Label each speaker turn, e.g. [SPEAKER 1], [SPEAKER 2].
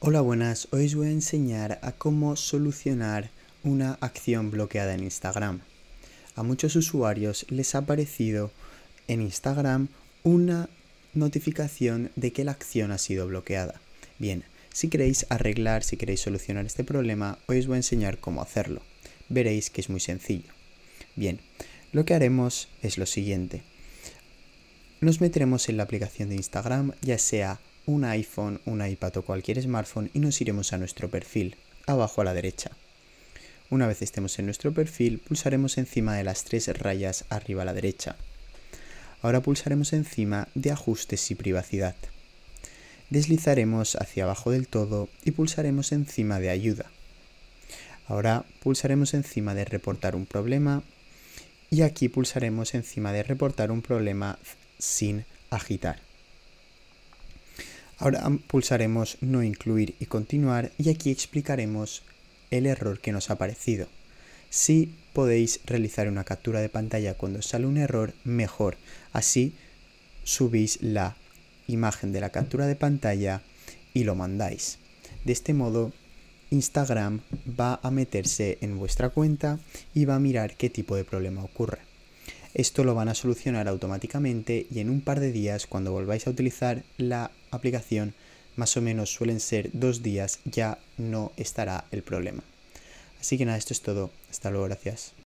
[SPEAKER 1] Hola buenas, hoy os voy a enseñar a cómo solucionar una acción bloqueada en Instagram. A muchos usuarios les ha aparecido en Instagram una notificación de que la acción ha sido bloqueada. Bien, si queréis arreglar, si queréis solucionar este problema, hoy os voy a enseñar cómo hacerlo. Veréis que es muy sencillo. Bien, lo que haremos es lo siguiente. Nos meteremos en la aplicación de Instagram, ya sea un iPhone, un iPad o cualquier smartphone y nos iremos a nuestro perfil, abajo a la derecha. Una vez estemos en nuestro perfil, pulsaremos encima de las tres rayas arriba a la derecha. Ahora pulsaremos encima de Ajustes y Privacidad. Deslizaremos hacia abajo del todo y pulsaremos encima de Ayuda. Ahora pulsaremos encima de Reportar un problema y aquí pulsaremos encima de Reportar un problema sin agitar. Ahora pulsaremos No incluir y continuar y aquí explicaremos el error que nos ha aparecido. Si podéis realizar una captura de pantalla cuando sale un error, mejor. Así subís la imagen de la captura de pantalla y lo mandáis. De este modo, Instagram va a meterse en vuestra cuenta y va a mirar qué tipo de problema ocurre. Esto lo van a solucionar automáticamente y en un par de días, cuando volváis a utilizar la aplicación, más o menos suelen ser dos días, ya no estará el problema. Así que nada, esto es todo. Hasta luego, gracias.